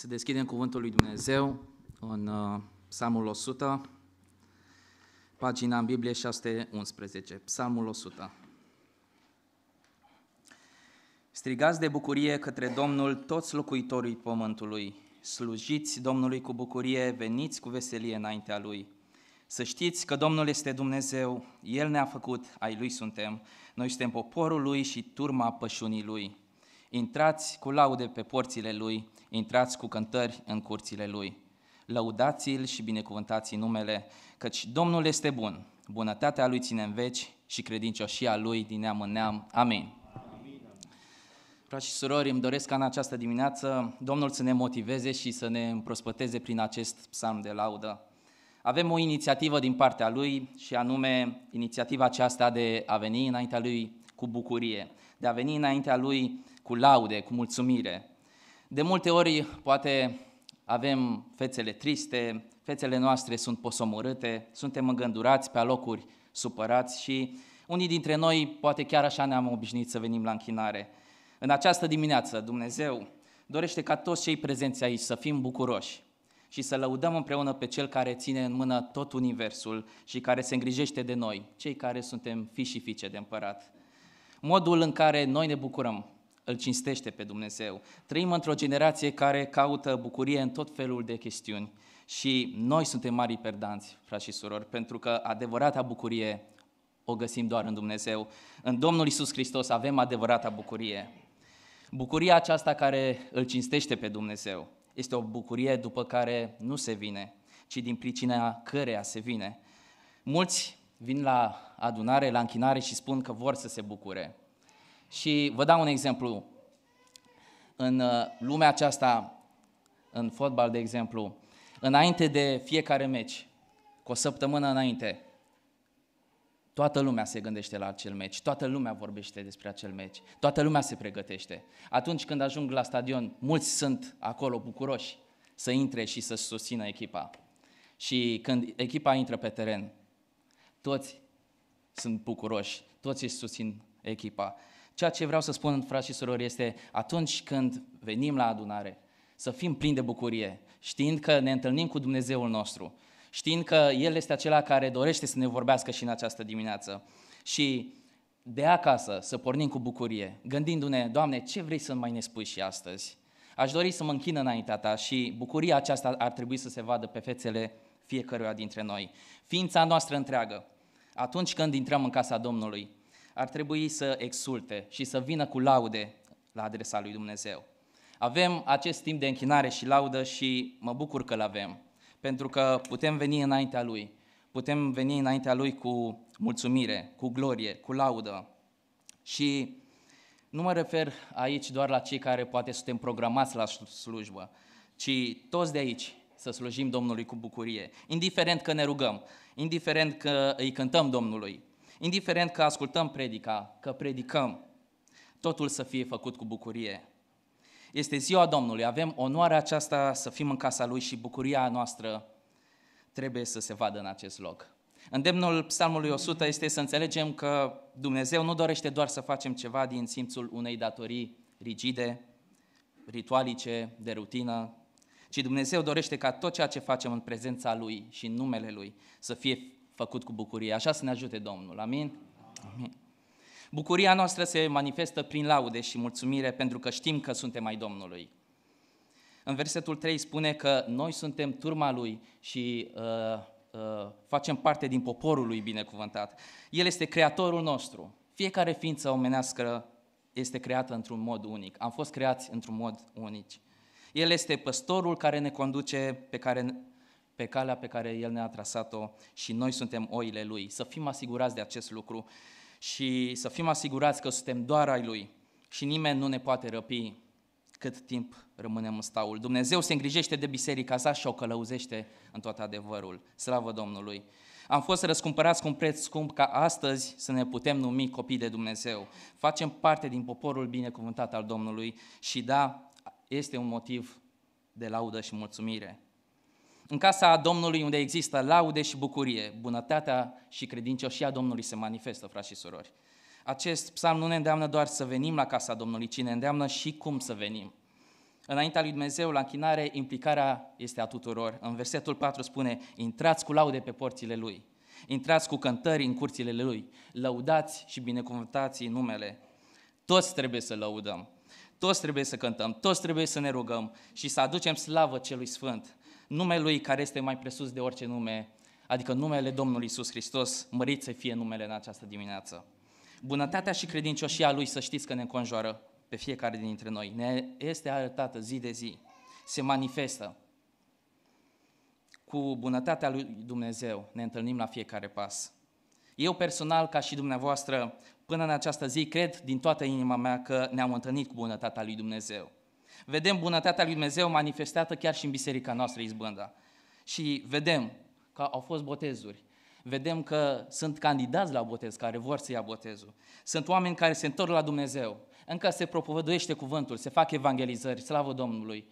Să deschidem cuvântul lui Dumnezeu în uh, Psalmul 100, pagina în Biblie 611, Psalmul 100. Strigați de bucurie către Domnul toți locuitorii pământului. Slujiți Domnului cu bucurie, veniți cu veselie înaintea Lui. Să știți că Domnul este Dumnezeu, El ne-a făcut, ai Lui suntem. Noi suntem poporul Lui și turma pășunii Lui. Intrați cu laude pe porțile lui, intrați cu cântări în curțile lui. Lăudați-l și binecuvântați numele, căci Domnul este bun, bunătatea lui ține în veci și credincioșia lui din neam în neam. Amin. Frați și surori, îmi doresc ca în această dimineață Domnul să ne motiveze și să ne împrospăteze prin acest psalm de laudă. Avem o inițiativă din partea lui și anume inițiativa aceasta de a veni înaintea lui cu bucurie, de a veni înaintea lui cu laude, cu mulțumire. De multe ori, poate avem fețele triste, fețele noastre sunt posomorâte, suntem îngândurați pe alocuri, supărați și unii dintre noi poate chiar așa ne-am obișnuit să venim la închinare. În această dimineață, Dumnezeu dorește ca toți cei prezenți aici să fim bucuroși și să lăudăm împreună pe Cel care ține în mână tot universul și care se îngrijește de noi, cei care suntem fi și fiice de împărat. Modul în care noi ne bucurăm îl cinstește pe Dumnezeu. Trăim într-o generație care caută bucurie în tot felul de chestiuni și noi suntem mari perdanți, frați și surori, pentru că adevărata bucurie o găsim doar în Dumnezeu. În Domnul Isus Hristos avem adevărata bucurie. Bucuria aceasta care îl cinstește pe Dumnezeu este o bucurie după care nu se vine, ci din pricina căreia se vine. Mulți vin la adunare, la închinare și spun că vor să se bucure. Și vă dau un exemplu. În uh, lumea aceasta, în fotbal, de exemplu, înainte de fiecare meci, cu o săptămână înainte, Toată lumea se gândește la acel meci, toată lumea vorbește despre acel meci, toată lumea se pregătește. Atunci când ajung la stadion, mulți sunt acolo bucuroși să intre și să susțină echipa. Și când echipa intră pe teren, toți sunt bucuroși, toți își susțin echipa. Ceea ce vreau să spun, frați și surori, este atunci când venim la adunare, să fim plini de bucurie, știind că ne întâlnim cu Dumnezeul nostru, știind că El este acela care dorește să ne vorbească și în această dimineață. Și de acasă să pornim cu bucurie, gândindu-ne, Doamne, ce vrei să mai ne spui și astăzi? Aș dori să mă închin înaintea Ta și bucuria aceasta ar trebui să se vadă pe fețele fiecăruia dintre noi. Ființa noastră întreagă, atunci când intrăm în casa Domnului, ar trebui să exulte și să vină cu laude la adresa lui Dumnezeu. Avem acest timp de închinare și laudă și mă bucur că-l avem, pentru că putem veni înaintea Lui, putem veni înaintea Lui cu mulțumire, cu glorie, cu laudă. Și nu mă refer aici doar la cei care poate suntem programați la slujbă, ci toți de aici să slujim Domnului cu bucurie, indiferent că ne rugăm, indiferent că îi cântăm Domnului, Indiferent că ascultăm predica, că predicăm, totul să fie făcut cu bucurie. Este ziua Domnului, avem onoarea aceasta să fim în casa Lui și bucuria noastră trebuie să se vadă în acest loc. Îndemnul Psalmului 100 este să înțelegem că Dumnezeu nu dorește doar să facem ceva din simțul unei datorii rigide, ritualice, de rutină, ci Dumnezeu dorește ca tot ceea ce facem în prezența Lui și în numele Lui să fie făcut cu bucurie. Așa să ne ajute Domnul. Amin? Amin. Bucuria noastră se manifestă prin laude și mulțumire pentru că știm că suntem ai Domnului. În versetul 3 spune că noi suntem turma lui și uh, uh, facem parte din poporul lui binecuvântat. El este creatorul nostru. Fiecare ființă omenească este creată într-un mod unic. Am fost creați într-un mod unic. El este păstorul care ne conduce pe care pe calea pe care El ne-a trasat-o și noi suntem oile Lui. Să fim asigurați de acest lucru și să fim asigurați că suntem doar ai Lui și nimeni nu ne poate răpi cât timp rămânem în staul. Dumnezeu se îngrijește de biserica sa și o călăuzește în tot adevărul. Slavă Domnului! Am fost răscumpărați cu un preț scump ca astăzi să ne putem numi copii de Dumnezeu. Facem parte din poporul binecuvântat al Domnului și da, este un motiv de laudă și mulțumire. În casa Domnului unde există laude și bucurie, bunătatea și credincioșia Domnului se manifestă, frați și surori. Acest psalm nu ne îndeamnă doar să venim la casa Domnului, ci ne îndeamnă și cum să venim. Înaintea lui Dumnezeu, la închinare, implicarea este a tuturor. În versetul 4 spune, intrați cu laude pe porțile Lui, intrați cu cântări în curțile Lui, lăudați și binecuvântați numele. Toți trebuie să lăudăm, toți trebuie să cântăm, toți trebuie să ne rugăm și să aducem slavă Celui Sfânt numele Lui care este mai presus de orice nume, adică numele Domnului Isus Hristos, mărit să fie numele în această dimineață. Bunătatea și credincioșia Lui să știți că ne înconjoară pe fiecare dintre noi. Ne este arătată zi de zi, se manifestă. Cu bunătatea Lui Dumnezeu ne întâlnim la fiecare pas. Eu personal, ca și dumneavoastră, până în această zi, cred din toată inima mea că ne-am întâlnit cu bunătatea lui Dumnezeu vedem bunătatea lui Dumnezeu manifestată chiar și în biserica noastră izbânda. Și vedem că au fost botezuri, vedem că sunt candidați la botez, care vor să ia botezul. Sunt oameni care se întorc la Dumnezeu, încă se propovăduiește cuvântul, se fac evangelizări, slavă Domnului.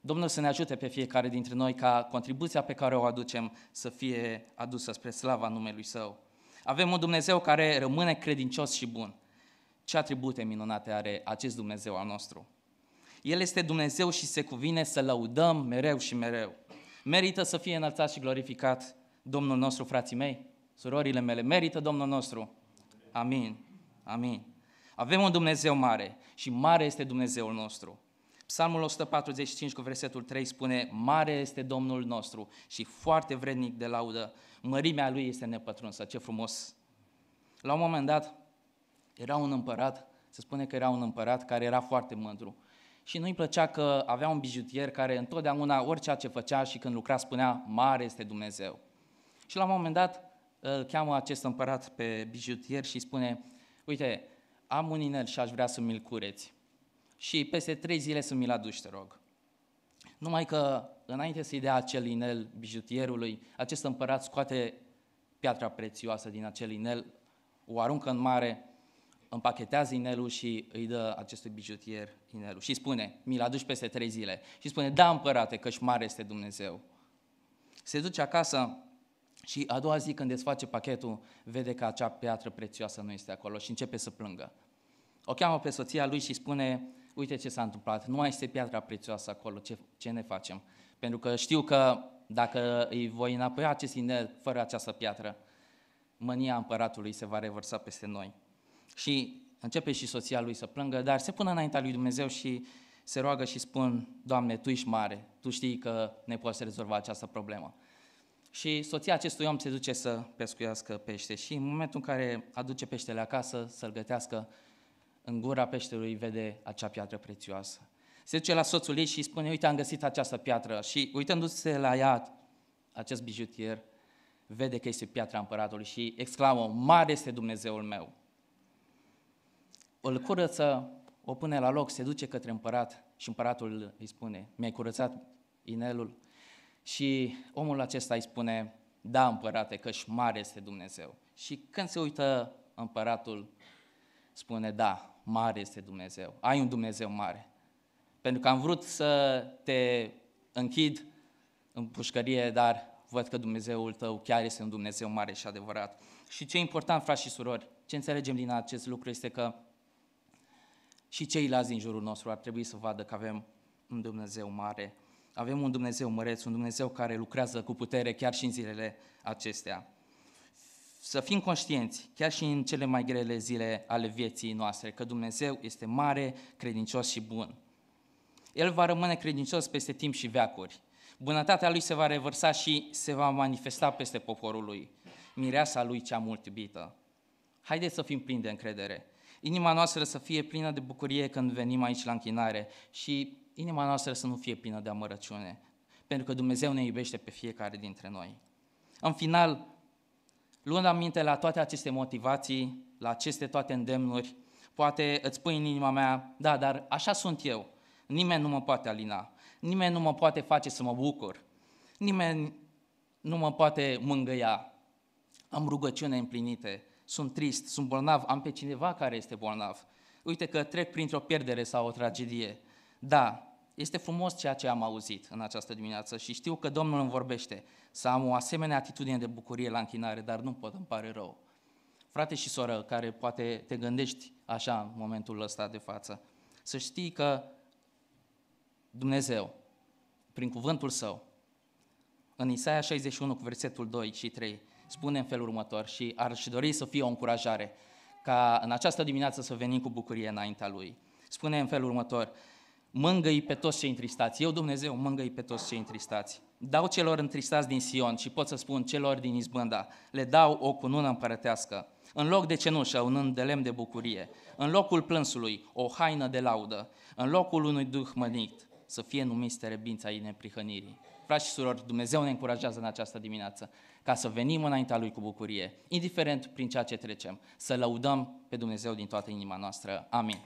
Domnul să ne ajute pe fiecare dintre noi ca contribuția pe care o aducem să fie adusă spre slava numelui Său. Avem un Dumnezeu care rămâne credincios și bun. Ce atribute minunate are acest Dumnezeu al nostru? El este Dumnezeu și se cuvine să lăudăm mereu și mereu. Merită să fie înălțat și glorificat Domnul nostru, frații mei, surorile mele. Merită Domnul nostru. Amin. Amin. Avem un Dumnezeu mare și mare este Dumnezeul nostru. Psalmul 145 cu versetul 3 spune, Mare este Domnul nostru și foarte vrednic de laudă, mărimea lui este nepătrunsă. Ce frumos! La un moment dat, era un împărat, se spune că era un împărat care era foarte mândru și nu-i plăcea că avea un bijutier care întotdeauna orice ce făcea și când lucra spunea, mare este Dumnezeu. Și la un moment dat îl cheamă acest împărat pe bijutier și spune, uite, am un inel și aș vrea să mi-l cureți. Și peste trei zile să mi-l aduci, te rog. Numai că înainte să-i dea acel inel bijutierului, acest împărat scoate piatra prețioasă din acel inel, o aruncă în mare împachetează inelul și îi dă acestui bijutier inelul. Și spune, mi-l aduci peste trei zile. Și spune, da împărate, căci mare este Dumnezeu. Se duce acasă și a doua zi când desface pachetul, vede că acea piatră prețioasă nu este acolo și începe să plângă. O cheamă pe soția lui și spune, uite ce s-a întâmplat, nu mai este piatra prețioasă acolo, ce, ce ne facem? Pentru că știu că dacă îi voi înapoi acest inel fără această piatră, mânia împăratului se va revărsa peste noi. Și începe și soția lui să plângă, dar se pune înaintea lui Dumnezeu și se roagă și spun, Doamne, Tu ești mare, Tu știi că ne poți rezolva această problemă. Și soția acestui om se duce să pescuiască pește și în momentul în care aduce peștele acasă, să-l gătească, în gura peștelui vede acea piatră prețioasă. Se duce la soțul ei și spune, uite, am găsit această piatră. Și uitându-se la ea, acest bijutier vede că este piatra împăratului și exclamă, mare este Dumnezeul meu îl curăță, o pune la loc, se duce către împărat și împăratul îi spune, mi-ai curățat inelul? Și omul acesta îi spune, da, împărate, căci mare este Dumnezeu. Și când se uită împăratul, spune, da, mare este Dumnezeu, ai un Dumnezeu mare. Pentru că am vrut să te închid în pușcărie, dar văd că Dumnezeul tău chiar este un Dumnezeu mare și adevărat. Și ce important, frați și surori, ce înțelegem din acest lucru este că și ceilalți din jurul nostru ar trebui să vadă că avem un Dumnezeu mare, avem un Dumnezeu măreț, un Dumnezeu care lucrează cu putere chiar și în zilele acestea. Să fim conștienți, chiar și în cele mai grele zile ale vieții noastre, că Dumnezeu este mare, credincios și bun. El va rămâne credincios peste timp și veacuri. Bunătatea lui se va revărsa și se va manifesta peste poporul lui, mireasa lui cea mult iubită. Haideți să fim plini de încredere Inima noastră să fie plină de bucurie când venim aici la închinare și inima noastră să nu fie plină de amărăciune, pentru că Dumnezeu ne iubește pe fiecare dintre noi. În final, luând aminte la toate aceste motivații, la aceste toate îndemnuri, poate îți pui în inima mea, da, dar așa sunt eu, nimeni nu mă poate alina, nimeni nu mă poate face să mă bucur, nimeni nu mă poate mângâia, am rugăciune împlinite, sunt trist, sunt bolnav, am pe cineva care este bolnav. Uite că trec printr-o pierdere sau o tragedie. Da, este frumos ceea ce am auzit în această dimineață și știu că Domnul îmi vorbește să am o asemenea atitudine de bucurie la închinare, dar nu pot, îmi pare rău. Frate și soră, care poate te gândești așa în momentul ăsta de față, să știi că Dumnezeu, prin cuvântul Său, în Isaia 61 cu versetul 2 și 3, spune în felul următor și ar și dori să fie o încurajare ca în această dimineață să venim cu bucurie înaintea Lui. Spune în felul următor, mângăi pe toți cei întristați. Eu, Dumnezeu, mângăi pe toți cei întristați. Dau celor întristați din Sion și pot să spun celor din Izbânda, le dau o cunună împărătească. În loc de cenușă, un îndelem de bucurie. În locul plânsului, o haină de laudă. În locul unui duh mănit, să fie numiți terebința ei neprihănirii. Frați și surori, Dumnezeu ne încurajează în această dimineață ca să venim înaintea Lui cu bucurie, indiferent prin ceea ce trecem, să lăudăm pe Dumnezeu din toată inima noastră. Amin.